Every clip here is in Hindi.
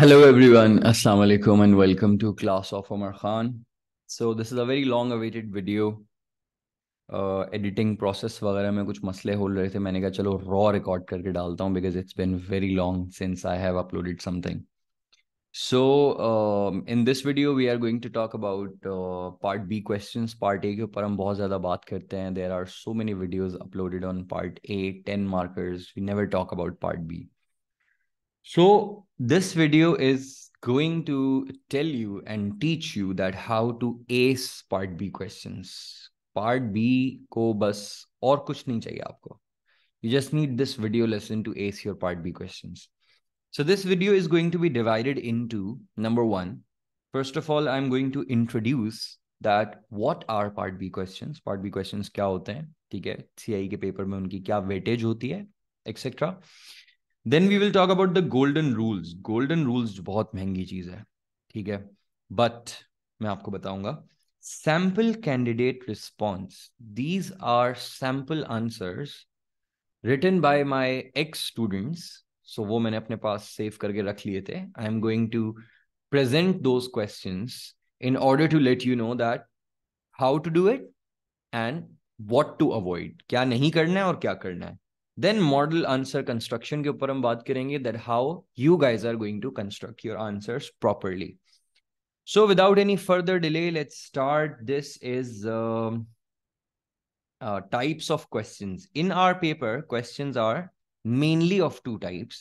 Hello, everyone. Assalamu alaikum and welcome to class of Omar Khan. So this is a very long awaited video. Editing process वगैरह में कुछ मसले हो रहे थे मैंने कहा चलो रॉ रिकॉर्ड करके डालता हूँ because it's been very long since I have uploaded something so in this video we are going to talk about part B question part A के ऊपर हम बहुत ज़्यादा बात करते हैं there are so many videos uploaded on part A ten markers we never talk about part B so this video is going to tell you and teach you that how to ace part B questions. Part B ko bus or kuch nahi chahiye आपको. You just need this video lesson to ace your part B questions. So this video is going to be divided into number one. First of all, I'm going to introduce that what are part B questions? Part B questions kya hote hain, ठीक है? CIE के paper में उनकी क्या weightage होती है? Etc. Then we will talk about the golden rules golden rules बहुत महंगी चीज है ठीक है बट मैं आपको बताऊंगा sample candidate response. These are sample answers written by my ex-students. So वो मैंने अपने पास सेव करके रख लिए थे I am going to present those question in order to let you know that how to do it and what to avoid क्या नहीं करना है और क्या करना है then model answer construction के ऊपर हम बात करेंगे that how you guys are going to construct your answers properly So without any further delay, let's start. This is um, uh, types of questions. In our paper, questions are mainly of two types.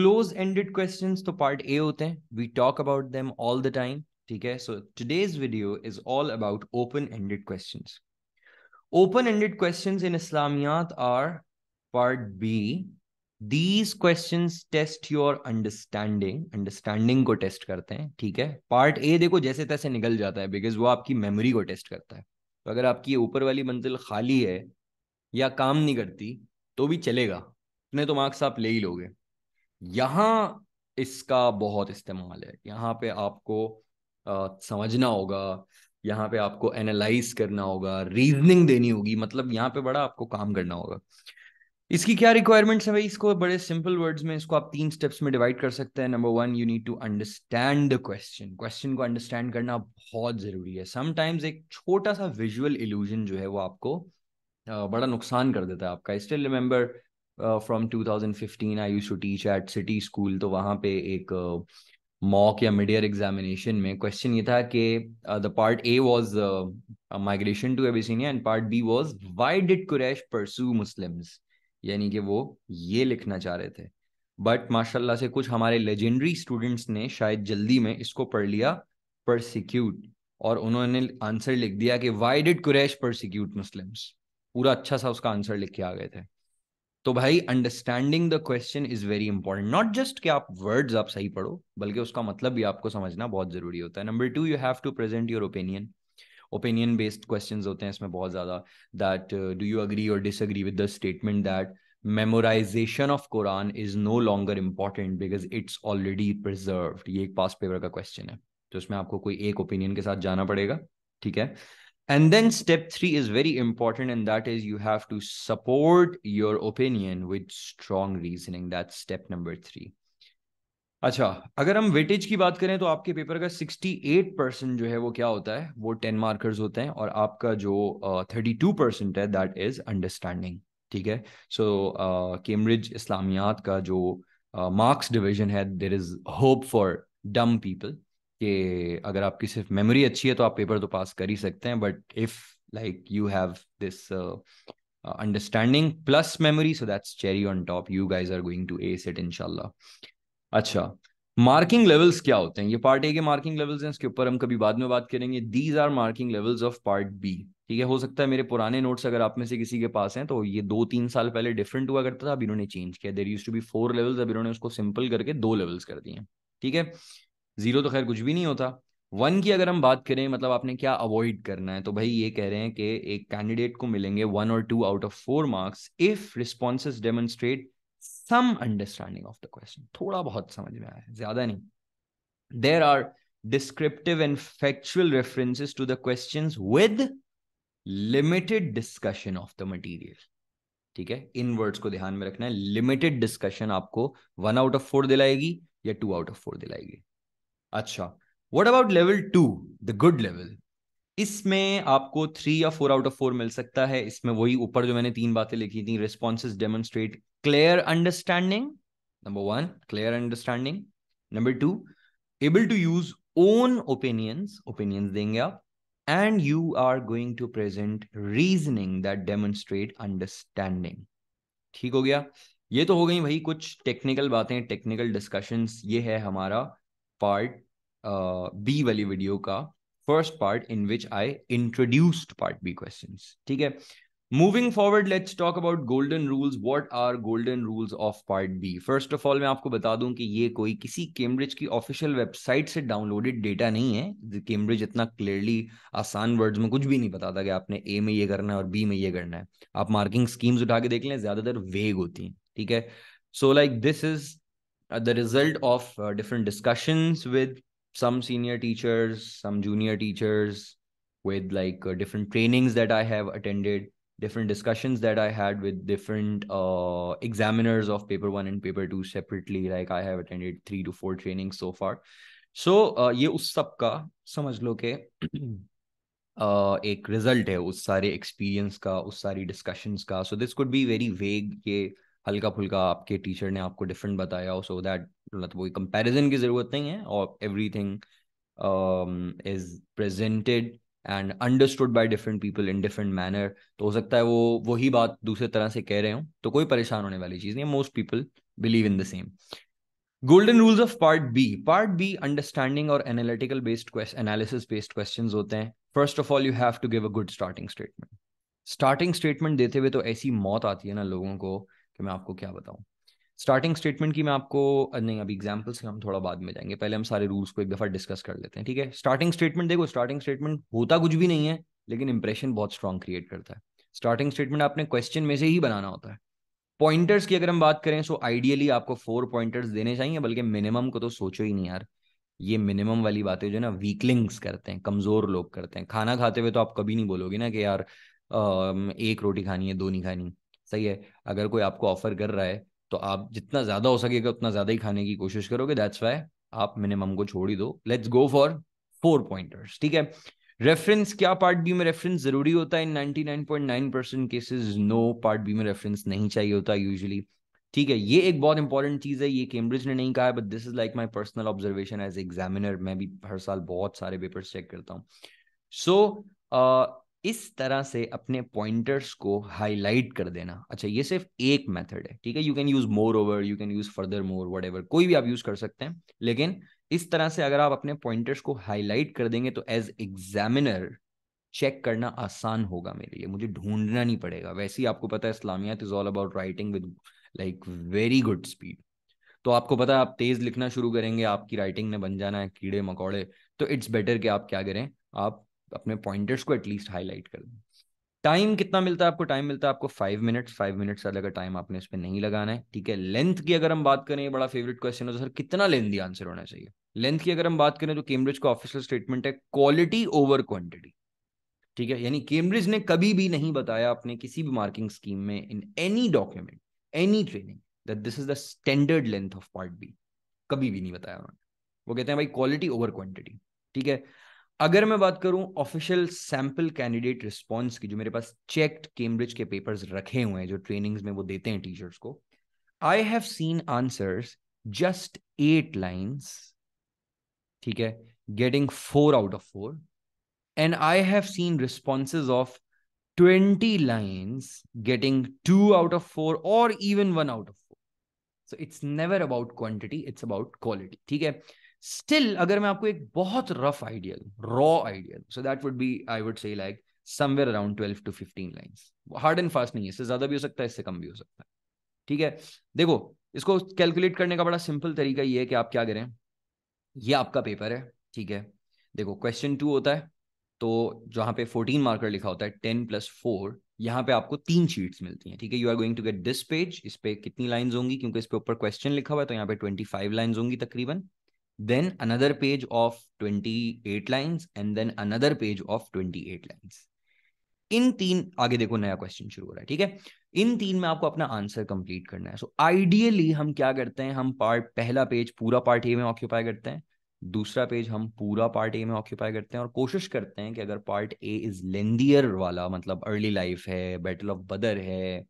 Close-ended questions to part A hote hain. We talk about them all the time. Okay? So today's video is all about open-ended questions. Open-ended questions in Islamiyat are part B these question test your understanding understanding को टेस्ट करते हैं ठीक है पार्ट ए देखो जैसे तैसे निकल जाता है बिकॉज वो आपकी मेमोरी को टेस्ट करता है तो अगर आपकी ऊपर वाली मंजिल खाली है या काम नहीं करती तो भी चलेगा इतने तो मार्क्स आप ले ही लोगे यहाँ इसका बहुत इस्तेमाल है यहाँ पे आपको आ, समझना होगा यहाँ पे आपको एनालाइज करना होगा रीजनिंग देनी होगी मतलब यहाँ पे बड़ा आपको काम करना होगा इसकी क्या रिक्वायरमेंट्स है भाई इसको बड़े सिंपल वर्ड्स में इसको आप तीन स्टेप्स में डिवाइड कर सकते हैं number one you need to understand the question question को अंडरस्टैंड करना बहुत जरूरी है समटाइम्स एक छोटा सा विजुअल इल्यूजन जो है वो आपको बड़ा नुकसान कर देता है आपका still remember from 2015 I use to teach at City School तो वहां पे एक मॉक या मिड ईयर एग्जामिनेशन में क्वेश्चन ये था कि the part A was migration to Abyssinia and part B was why did Quraysh persecute Muslims यानी कि वो ये लिखना चाह रहे थे बट माशाल्लाह से कुछ हमारे लेजेंडरी स्टूडेंट्स ने शायद जल्दी में इसको पढ़ लिया परसिक्यूट और उन्होंने आंसर लिख दिया कि why did Quraysh persecute Muslims पूरा अच्छा सा उसका आंसर लिख के आ गए थे तो भाई understanding the question is very important not just कि आप वर्ड्स आप सही पढ़ो बल्कि उसका मतलब भी आपको समझना बहुत जरूरी होता है number two you have to present your opinion opinion based question होते हैं इसमें बहुत ज़्यादा दैट डू यू अग्री और disagree with the statement that memorization of Quran is no longer important because it's already preserve ये एक पास पेपर का क्वेश्चन है तो इसमें आपको कोई एक ओपिनियन के साथ जाना पड़ेगा ठीक है and then step three is very important and that is you have to support your opinion with strong reasoning that step number three अच्छा अगर हम वेटेज की बात करें तो आपके पेपर का 68 परसेंट जो है वो क्या होता है वो 10 मार्कर्स होते हैं और आपका जो थर्टी टू परसेंट है दैट इज अंडरस्टैंडिंग ठीक है सो कैम्ब्रिज इस्लामियात का जो मार्क्स uh, डिवीजन है there is hope for dumb people कि अगर आपकी सिर्फ मेमोरी अच्छी है तो आप पेपर तो पास कर ही सकते हैं but if like you have this understanding plus memory so that's cherry on top you guys are going to ace it इनशाला अच्छा मार्किंग लेवल्स क्या होते हैं ये पार्ट ए के मार्किंग लेवल्स हैं इसके ऊपर हम कभी बाद में बात करेंगे these are marking levels of part B ठीक है हो सकता है मेरे पुराने नोट्स अगर आप में से किसी के पास हैं तो ये दो तीन साल पहले डिफरेंट हुआ करता था अब इन्होंने चेंज किया there use to be four levels अब इन्होंने उसको सिंपल करके दो लेवल्स कर दिए ठीक है जीरो तो खैर कुछ भी नहीं होता वन की अगर हम बात करें मतलब आपने क्या अवॉइड करना है तो भाई ये कह रहे हैं कि एक कैंडिडेट को मिलेंगे वन और two out of four marks if responses demonstrate some understanding of the question थोड़ा बहुत समझ में आया ज्यादा नहीं there are descriptive and factual references to the question with limited discussion of the material ठीक है इन वर्ड्स को ध्यान में रखना है लिमिटेड डिस्कशन आपको वन आउट ऑफ फोर दिलाएगी या टू आउट ऑफ फोर दिलाएगी अच्छा what about level two the good level इसमें आपको थ्री या फोर आउट ऑफ फोर मिल सकता है इसमें वही ऊपर जो मैंने तीन बातें लिखी थी responses demonstrate clear understanding. Number 1 clear understanding. Number 2 able to use own opinions, opinions denge aap and you are going to present reasoning that demonstrate understanding. theek ho gaya ye to ho gayi bhai kuch technical baatein technical discussions ye hai hamara part uh, b wali video ka first part in which i introduced part b questions theek hai moving forward let's talk about golden rules what are golden rules of part B first of all मैं आपको बता दूं कि ये कोई किसी कैम्ब्रिज की ऑफिशियल वेबसाइट से डाउनलोडेड डेटा नहीं है कैम्ब्रिज इतना क्लियरली आसान वर्ड्स में कुछ भी नहीं बताता कि आपने ए में ये करना है और बी में ये करना है आप मार्किंग स्कीम्स उठा के देख लें ज्यादातर वेग होती हैं ठीक है so like this is the result of different discussion with senior teachers some junior teachers teachers with like uh, different trainings that i different discussions that I had with different uh, examiners of paper one and paper two separately. Like I have attended three to four trainings so far. So ye us sab ka samajh lo ke ek result hai us sare experience ka us sare discussions ka. So this could be very vague ke हल्का फुल्का आपके टीचर ने आपको डिफरेंट बताया सो that मतलब कोई comparison की जरूरत नहीं है और everything is presented and understood by different people in different manner तो हो सकता है वो वही बात दूसरे तरह से कह रहे हो तो कोई परेशान होने वाली चीज़ नहीं है most people believe in the same golden rules of part B part B understanding और analytical based analysis based question होते हैं first of all you have to give a good starting statement starting statement देते हुए तो ऐसी मौत आती है ना लोगों को कि मैं आपको क्या बताऊं स्टार्टिंग स्टेटमेंट की मैं आपको नहीं अभी एग्जाम्पल्स से हम थोड़ा बाद में जाएंगे पहले हम सारे रूल्स को एक दफा डिस्कस कर लेते हैं ठीक है स्टार्टिंग स्टेटमेंट देखो स्टार्टिंग स्टेटमेंट होता कुछ भी नहीं है लेकिन इंप्रेशन बहुत स्ट्रॉन्ग क्रिएट करता है स्टार्टिंग स्टेटमेंट आपने क्वेश्चन में से ही बनाना होता है पॉइंटर्स की अगर हम बात करें सो आइडियली आपको फोर पॉइंटर्स देने चाहिए बल्कि मिनिमम को तो सोचो ही नहीं यार ये मिनिमम वाली बातें जो ना वीकलिंग्स करते हैं कमजोर लोग करते हैं खाना खाते हुए तो आप कभी नहीं बोलोगे ना कि यार एक रोटी खानी है दो नहीं खानी सही है अगर कोई आपको ऑफर कर रहा है तो आप जितना ज्यादा हो सकेगा उतना ज्यादा ही खाने की कोशिश करोगे दैट्स वाई आप मिनिमम को छोड़ ही दो let's go for four pointers ठीक है रेफरेंस क्या पार्ट बी में रेफरेंस जरूरी होता है in 99.9 percent cases no part B में रेफरेंस नहीं चाहिए होता यूजुअली ठीक है ये एक बहुत इंपॉर्टेंट चीज है ये कैम्ब्रिज ने नहीं कहा है but this is like my personal observation as examiner मैं भी हर साल बहुत सारे पेपर्स चेक करता हूँ सो so, uh, इस तरह से अपने पॉइंटर्स को हाईलाइट कर देना अच्छा ये सिर्फ एक मेथड है ठीक है you can use moreover you can use furthermore what कोई भी आप यूज कर सकते हैं लेकिन इस तरह से अगर आप अपने पॉइंटर्स को हाईलाइट कर देंगे तो एज एग्जामिनर चेक करना आसान होगा मेरे लिए मुझे ढूंढना नहीं पड़ेगा वैसे ही आपको पता है Islamiyat is all about writing with like very good speed तो आपको पता है आप तेज लिखना शुरू करेंगे आपकी राइटिंग में बन जाना है कीड़े मकोड़े तो इट्स बेटर कि आप क्या करें आप अपने पॉइंटर्स को एटलीस्ट हाईलाइट कर दें टाइम कितना मिलता है आपको टाइम मिलता है आपको फाइव मिनट्स फाइव मिनट्स से अलग टाइम आपने इस पर नहीं लगाना है ठीक है लेंथ की अगर हम बात करें बड़ा फेवरेट क्वेश्चन है तो सर कितना लेंथी आंसर होना चाहिए लेंथ की अगर हम बात करें तो कैम्ब्रिज का ऑफिशियल स्टेटमेंट है क्वालिटी ओवर क्वांटिटी ठीक है यानी कैम्ब्रिज ने कभी भी नहीं बताया अपने किसी भी मार्किंग स्कीम में in any document any training that this is the standard length of part B कभी भी नहीं बताया उन्होंने वो कहते हैं भाई क्वालिटी ओवर क्वांटिटी ठीक है अगर मैं बात करूं ऑफिशियल सैंपल कैंडिडेट रिस्पॉन्स की जो मेरे पास चेक्ड केम्ब्रिज के पेपर्स रखे हुए हैं जो ट्रेनिंग्स में वो देते हैं टीचर्स को I have seen answers just eight lines ठीक है getting four out of four and I have seen responses of twenty lines getting two out of four और even one out of four so it's never about quantity it's about quality ठीक है स्टिल अगर मैं आपको एक बहुत रफ आइडिया दू raw idea so that would be I would say like somewhere around twelve to fifteen lines hard and fast नहीं है इससे ज्यादा भी हो सकता है इससे कम भी हो सकता है ठीक है देखो इसको कैलकुलेट करने का बड़ा सिंपल तरीका ये है कि आप क्या करें ये आपका पेपर है ठीक है देखो क्वेश्चन टू होता है तो जहां पे फोर्टीन मार्कर लिखा होता है टेन प्लस फोर यहाँ पे आपको तीन शीट्स मिलती हैं ठीक है you are going to get this page इस पे कितनी लाइंस होंगी क्योंकि इस पे ऊपर क्वेश्चन लिखा हुआ है तो यहाँ पे ट्वेंटी फाइव लाइन्स होंगी तकरीबन then another page of 28 lines and then another page of 28 lines इन तीन आगे देखो नया क्वेश्चन शुरू हो रहा है ठीक है इन तीन में आपको अपना आंसर कंप्लीट करना है सो so, आइडियली हम क्या करते हैं हम पार्ट पहला पेज पूरा पार्ट ए में ऑक्यूपाई करते हैं दूसरा पेज हम पूरा पार्ट ए में ऑक्यूपाई करते हैं और कोशिश करते हैं कि अगर पार्ट ए इज लेंदियर वाला मतलब अर्ली लाइफ है बैटल ऑफ बदर है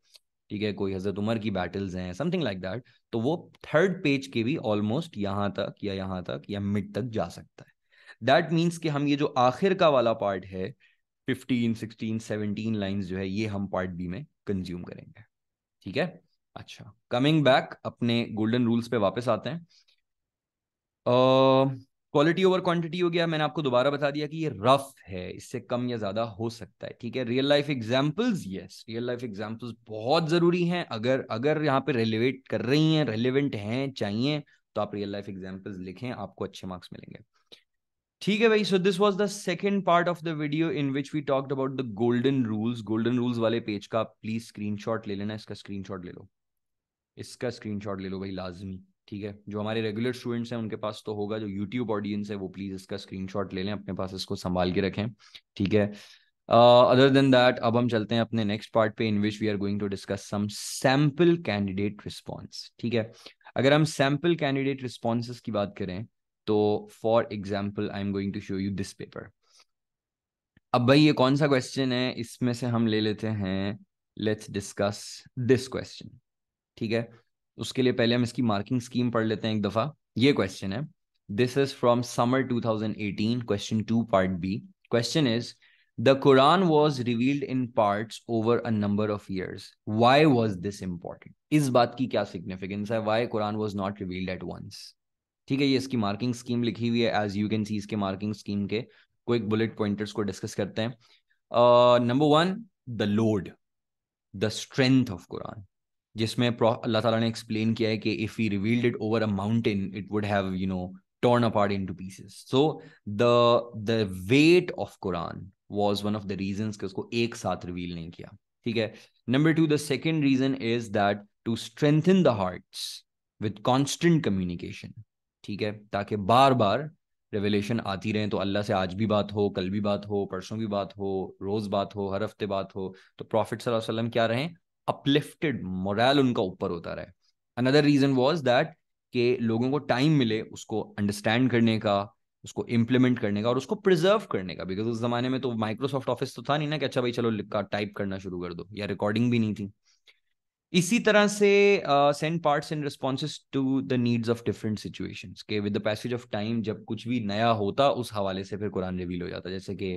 કે કોઈ હજદ ઉમર કી બેટલ્સ હે સમથિંગ લાઈક ધેટ તો વો થર્ડ પેજ કે ભી ऑलमोस्ट યહા તક ગયા યહા તક يا મિટ તક જા સકતા હે ધેટ મીન્સ કે હમ યે જો આખિર કા વાલા પાર્ટ હે 15 16 17 લાઈન્સ જો હે યે હમ પાર્ટ બી મે કન્ઝ્યુમ કરેંગે ઠીક હે અચ્છા કમિંગ બેક અપને ગોલ્ડન રૂલ્સ પે વાપસ આતે હે ઓ क्वालिटी ओवर क्वांटिटी हो गया मैंने आपको दोबारा बता दिया कि ये रफ है इससे कम या ज्यादा हो सकता है ठीक है real life examples yes real life examples बहुत जरूरी हैं अगर अगर यहाँ पे रेलिवेट कर रही हैं रेलिवेंट हैं चाहिए तो आप रियल लाइफ एग्जाम्पल्स लिखें आपको अच्छे मार्क्स मिलेंगे ठीक है भाई so this was the second part of the video in which we talked about the golden rules golden rules वाले पेज का प्लीज स्क्रीन ले लेना इसका स्क्रीन ले लो इसका स्क्रीन ले लो भाई लाजमी ठीक है जो हमारे रेगुलर स्टूडेंट्स हैं उनके पास तो होगा जो यूट्यूब ऑडियंस है वो प्लीज इसका स्क्रीनशॉट ले लें अपने पास इसको संभाल के रखें ठीक है अदर देन दैट अब हम चलते हैं अपने नेक्स्ट पार्ट पे in which we are going to discuss some sample candidate response ठीक है अगर हम सैम्पल कैंडिडेट रिस्पॉन्स की बात करें तो for example I am going to show you this paper अब भाई ये कौन सा क्वेश्चन है इसमें से हम ले लेते हैं लेट्स डिस्कस दिस क्वेश्चन ठीक है उसके लिए पहले हम इसकी मार्किंग स्कीम पढ़ लेते हैं एक दफा ये क्वेश्चन है this is from summer 2018 question two part B question is the Quran was revealed in part over a number of years why was this important इस बात की क्या सिग्निफिकेंस है why Quran was not revealed at once ठीक है ये इसकी मार्किंग स्कीम लिखी हुई है एज यू कैन सी इसके मार्किंग स्कीम के क्विक बुलेट पॉइंटर्स को डिस्कस करते हैं number one the load the strength of Quran जिसमें अल्लाह ताला ने एक्सप्लेन किया है कि if he revealed it over a mountain it would have you know apart in two pieces so the the weight of Quran was one of the reasons कि उसको एक साथ रिवील नहीं किया ठीक है number two the second reason is that to strengthen the hearts with constant communication ठीक है ताकि बार बार रेवलेशन आती रहे तो अल्लाह से आज भी बात हो कल भी बात हो परसों भी बात हो रोज बात हो हर हफ्ते बात हो तो प्रॉफिट वसल्लम क्या रहें अपलिफ्टेड मोरल उनका ऊपर होता रहा है अनदर रीजन वॉज दैट के लोगों को टाइम मिले उसको अंडरस्टैंड करने का उसको इम्प्लीमेंट करने का और उसको प्रिजर्व करने का बिकॉज उस जमाने में तो माइक्रोसॉफ्ट ऑफिस तो था नहीं ना कि अच्छा भाई चलो लिखा टाइप करना शुरू कर दो या रिकॉर्डिंग भी नहीं थी इसी तरह से send parts and responses to the needs of different situation के with the passage of time जब कुछ भी नया होता उस हवाले से फिर कुरान रिवील हो जाता जैसे कि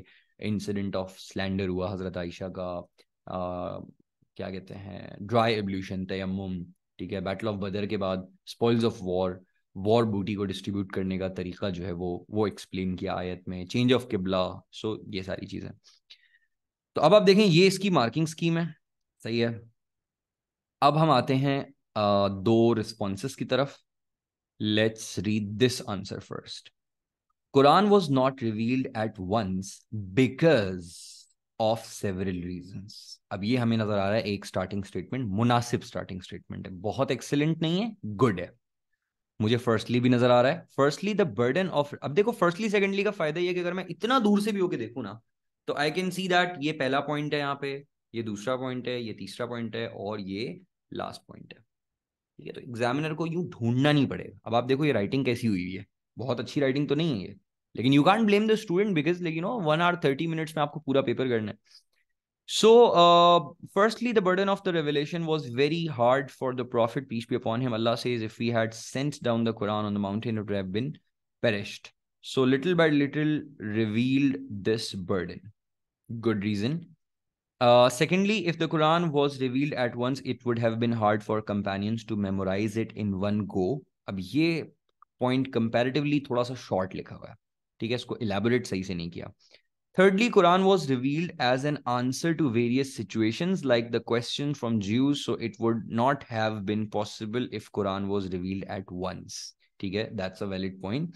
इंसिडेंट ऑफ स्लैंडर हुआ हजरत आयशा का क्या कहते हैं ड्राई एवल्यूशन तयम ठीक है बैटल ऑफ बदर के बाद स्पॉइल्स ऑफ वॉर वॉर बूटी को डिस्ट्रीब्यूट करने का तरीका जो है वो वो एक्सप्लेन किया आयत में चेंज ऑफ किबला सो ये सारी चीज़ें तो अब आप देखें ये इसकी मार्किंग स्कीम है सही है अब हम आते हैं आ, दो रिस्पॉन्स की तरफ let's read this answer first Quran was not revealed at once because of several reason अब ये हमें नजर आ रहा है एक स्टार्टिंग स्टेटमेंट मुनासिब स्टार्टिंग स्टेटमेंट है बहुत एक्सेलेंट नहीं है गुड है मुझे फर्स्टली भी नजर आ रहा है फर्स्टली द बर्डन ऑफ अब देखो फर्स्टली सेकेंडली का फायदा ये कि अगर मैं इतना दूर से भी होके देखूँ ना तो आई कैन सी दैट ये पहला पॉइंट है यहाँ पे ये दूसरा पॉइंट है ये तीसरा पॉइंट है और ये लास्ट पॉइंट है ठीक है तो एग्जामिनर को यूं ढूंढना नहीं पड़ेगा अब आप देखो ये राइटिंग कैसी हुई है बहुत अच्छी राइटिंग तो नहीं है ये you can't blame the student because, like you know, one hour thirty minutes में आपको पूरा पेपर करना So, uh, firstly, the burden of the revelation was very hard for the Prophet, peace be upon him. Allah says, if he had sent down the Quran on the mountain, it would have been perished. So, little by little, revealed this burden. Good reason. Uh, secondly, if the Quran was revealed at once, it would have been hard for companions to memorize it in one go. अब ये point comparatively थोड़ा सा short लिखा हुआ है ठीक है इसको इलेबोरेट सही से नहीं किया thirdly Quran was revealed as an answer to various situation like the question from Jew so it would not have been possible if Quran was revealed at once ठीक है that's a valid point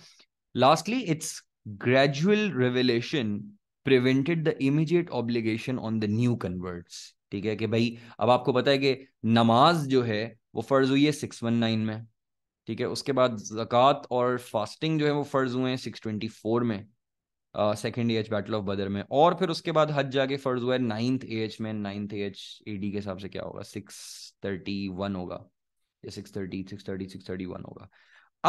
lastly it's gradual revelation prevented the immediate obligation on the new converts ठीक है कि भाई अब आपको पता है कि नमाज जो है वो फर्ज हुई है सिक्स वन नाइन में ठीक है उसके बाद जक़ात और फास्टिंग जो है वो फ़र्ज़ हुए हैं सिक्स ट्वेंटी फोर में second AH battle of Badr में और फिर उसके बाद हज जाके फ़र्ज़ हुआ है नाइन्थ एज में नाइन्थ एज ए डी के हिसाब से क्या होगा सिक्स थर्टी वन होगा या six thirty six thirty six thirty one होगा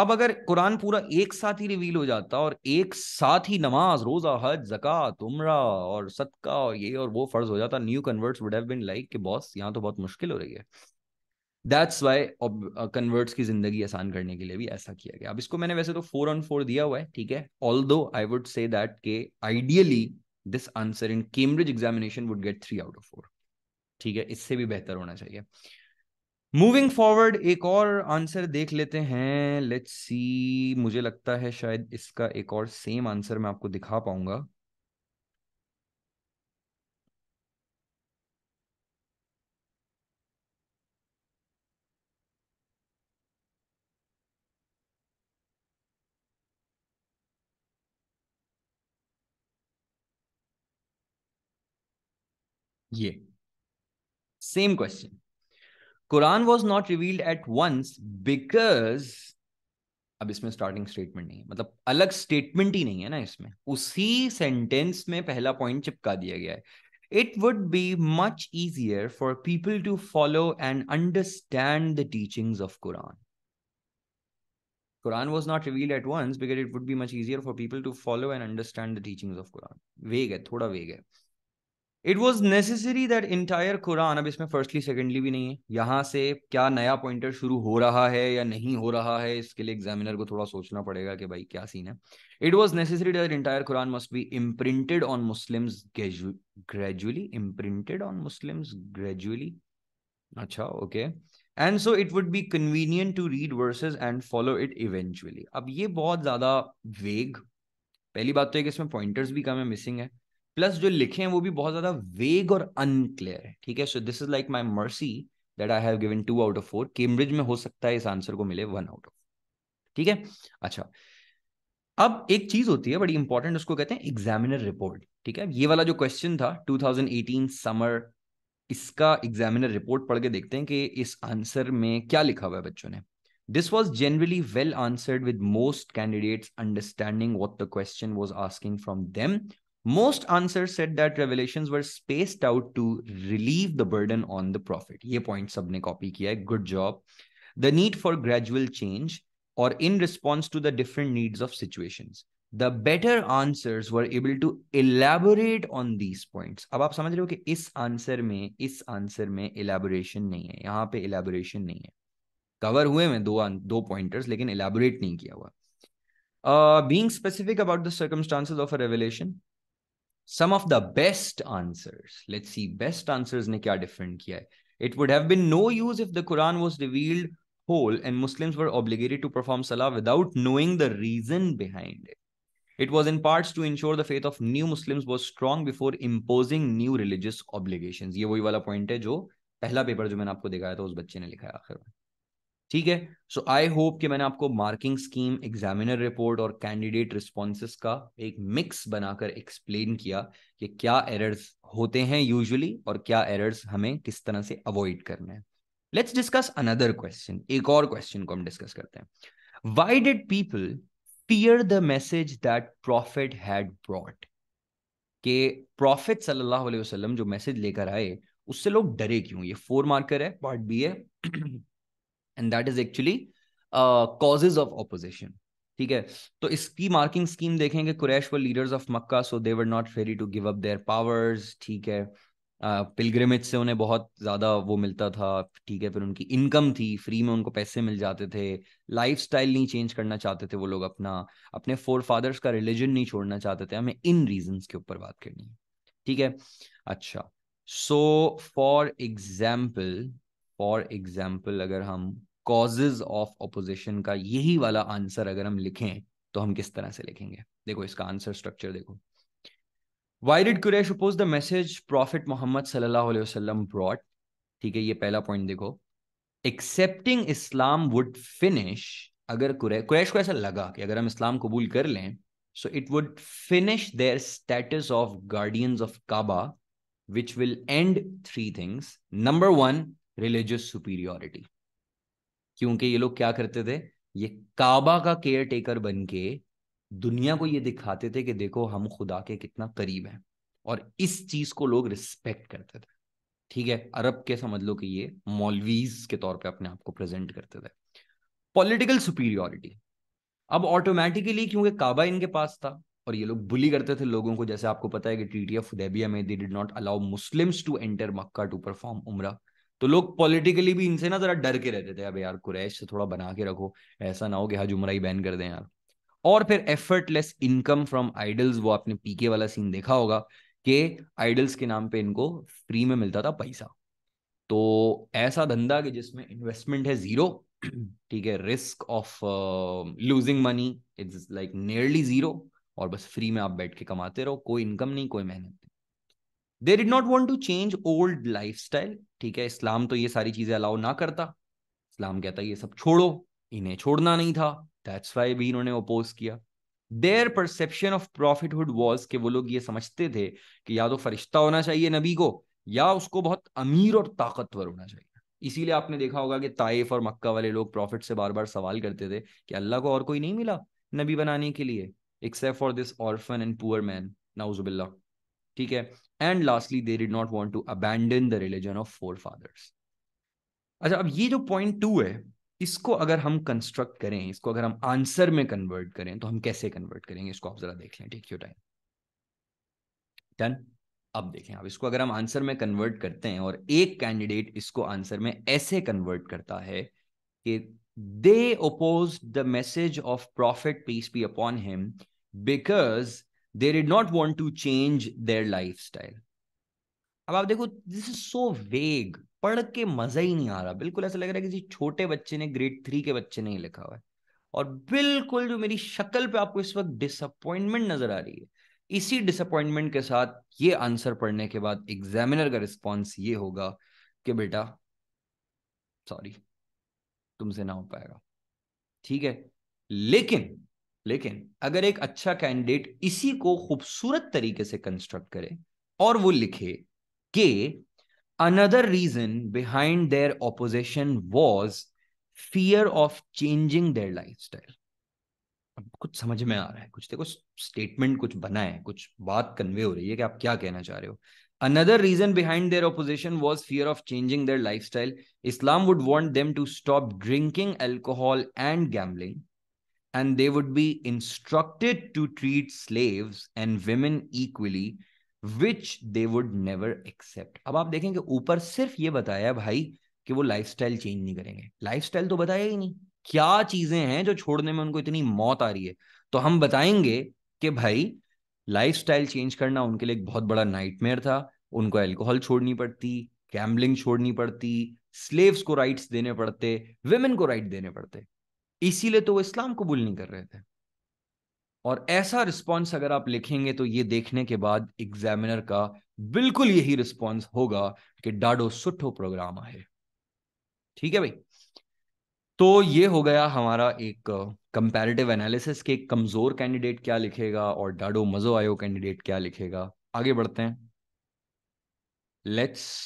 अब अगर कुरान पूरा एक साथ ही रिवील हो जाता और एक साथ ही नमाज रोजा हज जक़ात उमरा और सदका और ये और वो फर्ज हो जाता new converts would have been like कि बॉस यहाँ तो बहुत मुश्किल हो रही है दैट्स वाई कन्वर्ट्स की जिंदगी आसान करने के लिए भी ऐसा किया गया अब इसको मैंने वैसे तो फोर ऑन फोर दिया हुआ है ठीक है although I would say that के ideally this answer in Cambridge examination would get three out of four ठीक है इससे भी बेहतर होना चाहिए मूविंग फॉरवर्ड एक और आंसर देख लेते हैं लेट्स सी मुझे लगता है शायद इसका एक और सेम आंसर मैं आपको दिखा पाऊंगा Yeah. Same question. Quran was not revealed at once because. अब इसमें स्टार्टिंग स्टेटमेंट नहीं है मतलब अलग स्टेटमेंट ही नहीं है ना इसमें उसी सेंटेंस में पहला पॉइंट चिपका दिया गया है it would be much easier for people to follow and understand the teachings of quran quran was not revealed at once because it would be much easier for people to follow and understand the teachings of quran vague hai thoda vague hai it was necessary that entire Quran अब इसमें फर्स्टली सेकेंडली भी नहीं है यहाँ से क्या नया पॉइंटर शुरू हो रहा है या नहीं हो रहा है इसके लिए एग्जामिनर को थोड़ा सोचना पड़ेगा कि भाई क्या सीन है it was necessary that entire Quran must be imprinted on Muslim gradually imprinted on Muslim gradually अच्छा okay and so it would be convenient to read verses and follow it eventually अब ये बहुत ज्यादा वेग पहली बात तो कि इसमें पॉइंटर्स भी कम है मिसिंग है प्लस जो लिखे हैं वो भी बहुत ज्यादा वेग और अनक्लियर है ठीक है so this is like my mercy that I have given two out of four Cambridge में हो सकता है इस आंसर को मिले वन आउट ऑफ ठीक है अच्छा अब एक चीज होती है बड़ी इंपॉर्टेंट उसको कहते हैं एग्जामिनर रिपोर्ट ठीक है ये वाला जो क्वेश्चन था 2018 समर इसका एग्जामिनर रिपोर्ट पढ़ के देखते हैं कि इस आंसर में क्या लिखा हुआ है बच्चों ने this was generally well answered with most candidates understanding what the question was asking from them most answers said that revelations were spaced out to relieve the burden on the prophet. ये point सबने copy किया है. Good job. The need for gradual change or in response to the different needs of situations. The better answers were able to elaborate on these points. अब आप समझ रहे हो कि इस answer में इस answer में elaboration नहीं है यहाँ पे elaboration नहीं है कवर हुए हैं दो दो pointers, लेकिन elaborate नहीं किया हुआ Being specific about the circumstances of a revelation some of the best answers let's see best answers ne kya different kiya hai it would have been no use if the quran was revealed whole and muslims were obligated to perform salah without knowing the reason behind it it was in parts to ensure the faith of new muslims was strong before imposing new religious obligations ye wahi wala point hai jo pehla paper jo maine aapko dikhaya tha us bacche ne likha hai aakhir mein ठीक है सो आई होप कि मैंने आपको मार्किंग स्कीम एग्जामिनर रिपोर्ट और कैंडिडेट रिस्पॉन्सेस का एक मिक्स बनाकर एक्सप्लेन किया कि क्या एरर्स होते हैं यूजुअली और क्या एरर्स हमें किस तरह से अवॉइड करने हैं लेट्स डिस्कस अनदर क्वेश्चन एक और क्वेश्चन को हम डिस्कस करते हैं why did people fear the message that prophet had brought के प्रॉफिट सल्लल्लाहु अलैहि वसल्लम जो मैसेज लेकर आए उससे लोग डरे क्यों ये फोर मार्कर है पार्ट बी है and that is actually causes of opposition ठीक है तो इसकी मार्किंग स्कीम देखेंगे कुरैश व leaders of Mecca so they were not ready to give up their powers ठीक है पिलग्रिमेज से उन्हें बहुत ज्यादा वो मिलता था ठीक है फिर उनकी इनकम थी फ्री में उनको पैसे मिल जाते थे लाइफ नहीं चेंज करना चाहते थे वो लोग अपना अपने फोर फादर्स का रिलीजन नहीं छोड़ना चाहते थे हमें इन रीजन के ऊपर बात करनी है ठीक है अच्छा so for example for example अगर हम कॉजेज ऑफ ऑपोजिशन का यही वाला आंसर अगर हम लिखें तो हम किस तरह से लिखेंगे देखो इसका आंसर स्ट्रक्चर देखो why did Quraish oppose the message prophet Muhammad सल्लल्लाहु अलैहि वसल्लम ब्रॉड ठीक है ये पहला पॉइंट देखो एक्सेप्टिंग इस्लाम वुड फिनिश अगर कुरैश को ऐसा लगा कि अगर हम इस्लाम कबूल कर लें so it would finish their status of guardians of Kaaba which will end three things number one religious superiority क्योंकि ये लोग क्या करते थे ये काबा का केयर टेकर बन के दुनिया को ये दिखाते थे कि देखो हम खुदा के कितना करीब हैं और इस चीज को लोग रिस्पेक्ट करते थे ठीक है अरब के समझ लो कि ये मौलवीज के तौर पे अपने आप को प्रेजेंट करते थे पॉलिटिकल सुपीरियोरिटी अब ऑटोमेटिकली क्योंकि काबा इनके पास था और ये लोग बुली करते थे लोगों को जैसे आपको पता है कि ट्रीटी ऑफ हुदैबिया में they did not allow Muslims to enter Mecca to perform Umrah तो लोग पॉलिटिकली भी इनसे ना जरा डर के रहते थे अब यार कुरैश से थोड़ा बना के रखो ऐसा ना हो कि हज उमरा ही बैन कर दें यार और फिर एफर्टलेस इनकम फ्रॉम आइडल्स वो आपने पीके वाला सीन देखा होगा कि आइडल्स के नाम पे इनको फ्री में मिलता था पैसा तो ऐसा धंधा कि जिसमें इन्वेस्टमेंट है जीरो ठीक है risk of losing money it's like nearly zero और बस फ्री में आप बैठ के कमाते रहो कोई इनकम नहीं कोई मेहनत नहीं they did not want to change old life ठीक है इस्लाम तो ये सारी चीजें अलाउ ना करता इस्लाम कहता ये सब छोड़ो इन्हें छोड़ना नहीं था दैट्स वाई भी इन्होंने अपोज किया their perception of prophethood was के वो लोग ये समझते थे कि या तो फरिश्ता होना चाहिए नबी को या उसको बहुत अमीर और ताकतवर होना चाहिए इसीलिए आपने देखा होगा कि ताइफ और मक्का वाले लोग प्रॉफिट से बार बार सवाल करते थे कि अल्लाह को और कोई नहीं मिला नबी बनाने के लिए except for this orphan and poor man नाउजुबिल्ला ठीक है and lastly they did not want to abandon the religion of forefathers अच्छा अब ये जो पॉइंट टू है इसको अगर हम कंस्ट्रक्ट करें इसको अगर हम आंसर में कन्वर्ट करें तो हम कैसे कन्वर्ट करेंगे इसको आप जरा देख लें टेक योर टाइम डन अब देखें अब इसको अगर हम आंसर में कन्वर्ट करते हैं और एक कैंडिडेट इसको आंसर में ऐसे कन्वर्ट करता है कि they oppose the message of prophet peace be upon him because they did not want to change their life style अब आप देखो दिस इज सो वेग पढ़ के मजा ही नहीं आ रहा बिल्कुल ऐसा लग रहा है किसी छोटे बच्चे ने ग्रेड थ्री के बच्चे ने ही लिखा हुआ है और बिल्कुल जो मेरी शक्ल पे आपको इस वक्त डिसअपॉइंटमेंट नजर आ रही है इसी डिसअपॉइंटमेंट के साथ ये आंसर पढ़ने के बाद एग्जामिनर का रिस्पॉन्स ये होगा कि बेटा सॉरी तुमसे ना हो पाएगा ठीक है लेकिन लेकिन अगर एक अच्छा कैंडिडेट इसी को खूबसूरत तरीके से कंस्ट्रक्ट करे और वो लिखे कि another reason behind their opposition was fear of changing their life style अब कुछ समझ में आ रहा है कुछ देखो स्टेटमेंट कुछ बना है कुछ बात कन्वे हो रही है कि आप क्या कहना चाह रहे हो another reason behind their opposition was fear of changing their life style Islam would want them to stop drinking alcohol and gambling and they would be instructed to treat slaves and women equally which they would never accept अब आप देखेंगे ऊपर सिर्फ ये बताया भाई कि वो लाइफस्टाइल चेंज नहीं करेंगे लाइफस्टाइल तो बताया ही नहीं क्या चीजें हैं जो छोड़ने में उनको इतनी मौत आ रही है तो हम बताएंगे कि भाई लाइफस्टाइल चेंज करना उनके लिए एक बहुत बड़ा नाइटमेयर था उनको एल्कोहल छोड़नी पड़ती गैम्बलिंग छोड़नी पड़ती स्लेव्स को राइट्स देने पड़ते वेमेन को राइट देने पड़ते इसीलिए तो वो इस्लाम कबूल नहीं कर रहे थे और ऐसा रिस्पॉन्स अगर आप लिखेंगे तो ये देखने के बाद एग्जामिनर का बिल्कुल यही रिस्पॉन्स होगा कि डाडो सुठो प्रोग्राम है ठीक है भाई तो ये हो गया हमारा एक कंपैरेटिव एनालिसिस के कमजोर कैंडिडेट क्या लिखेगा और डाडो मजो आयो कैंडिडेट क्या लिखेगा आगे बढ़ते हैं let's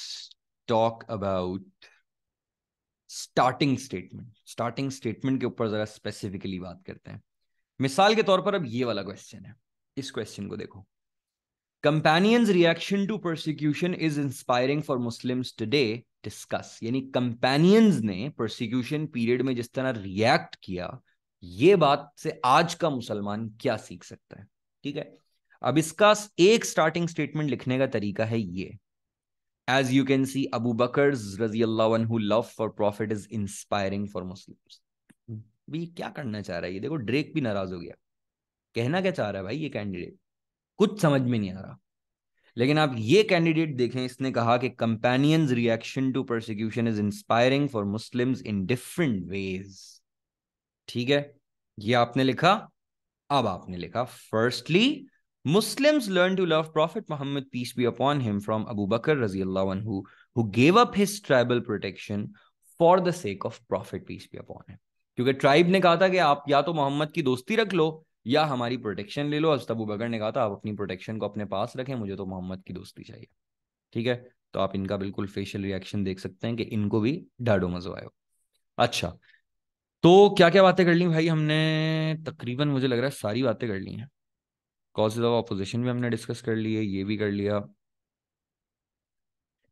talk about starting statement starting statement के ऊपर जरा स्पेसिफिकली बात करते हैं मिसाल के तौर पर अब ये वाला क्वेश्चन है इस क्वेश्चन को देखो companions reaction to prosecution is inspiring for Muslim today discuss यानी कंपेनियंस ने प्रोसिक्यूशन पीरियड में जिस तरह रिएक्ट किया ये बात से आज का मुसलमान क्या सीख सकता है ठीक है अब इसका एक स्टार्टिंग स्टेटमेंट लिखने का तरीका है ये as you can see, Abu Bakr's anhu love for Prophet is inspiring for Muslims. Hmm. भी क्या करना चाह रहा है ये देखो ड्रेक भी नाराज हो गया कहना क्या चाह रहा है भाई ये कैंडिडेट कुछ समझ में नहीं आ रहा लेकिन आप ये कैंडिडेट देखें इसने कहा कि companions reaction to prosecution is inspiring for Muslims in different ways ठीक है ये आपने लिखा अब आपने लिखा firstly Muslims learned to love Prophet Muhammad, peace be upon him, from Abu Bakr radiallahu anhu, who gave up his tribal protection for the sake of Prophet, peace be upon him. क्योंकि ट्राइब ने कहा था कि आप या तो मोहम्मद की दोस्ती रख लो या हमारी प्रोटेक्शन ले लो हजरत अबू बकर ने कहा था आप अपनी प्रोटेक्शन को अपने पास रखें मुझे तो मोहम्मद की दोस्ती चाहिए ठीक है तो आप इनका बिल्कुल फेशियल रिएक्शन देख सकते हैं कि इनको भी ढाडो मजो आयो अच्छा तो क्या क्या बातें कर ली भाई हमने तकरीबन मुझे लग रहा है सारी बातें कर ली हैं कॉजेज ऑफ अपोजिशन भी हमने डिस्कस कर लिए ये भी कर लिया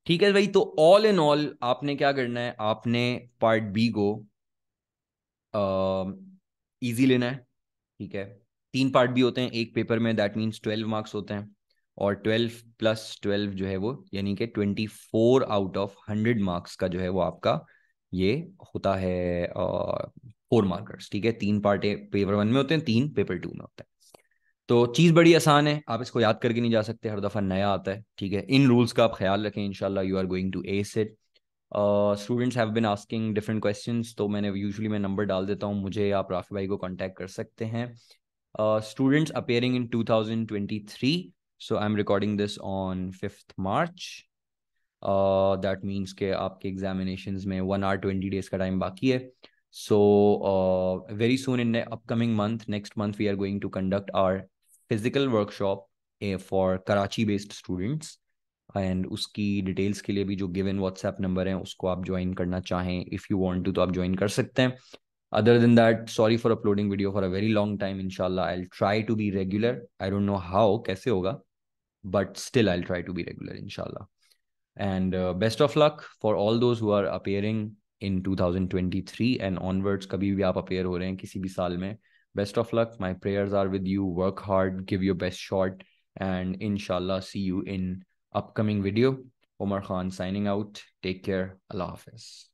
ठीक है भाई तो ऑल इन ऑल आपने क्या करना है आपने पार्ट बी को इजी लेना है ठीक है तीन पार्ट भी होते हैं एक पेपर में दैट मीन्स ट्वेल्व मार्क्स होते हैं और ट्वेल्व प्लस ट्वेल्व जो है वो यानी कि twenty four out of hundred marks का जो है वो आपका ये होता है फोर मार्कर्स ठीक है तीन पार्ट पेपर वन में होते हैं तीन पेपर टू में होते हैं तो चीज़ बड़ी आसान है आप इसको याद करके नहीं जा सकते हर दफ़ा नया आता है ठीक है इन रूल्स का आप ख्याल रखें इनशाला you are going to ace it students have been asking different question तो मैंने यूजली मैं नंबर डाल देता हूँ मुझे आप राफी भाई को कॉन्टेक्ट कर सकते हैं students appearing in two thousand twenty three so I am recording this on fifth March that means के आपके एग्जामिनेशन में वन आर ट्वेंटी डेज का टाइम बाकी है so very soon in upcoming month next month we are going to conduct our physical workshop for Karachi based students and उसकी डिटेल्स के लिए भी जो गिवन व्हाट्सएप नंबर है उसको आप ज्वाइन करना चाहें इफ़ यू वॉन्ट टू तो आप ज्वाइन कर सकते हैं other than that sorry for uploading video for a very long time इनशाला I try to be regular I don't know how कैसे होगा but still I try to be regular इनशाला and best of luck for all those who are appearing in two thousand twenty three and onwards कभी भी आप अपेयर हो रहे हैं किसी भी साल में best of luck. My prayers are with you. Work hard, give your best shot, and inshallah, see you in upcoming video. Omar Khan signing out. Take care. Allah Hafiz.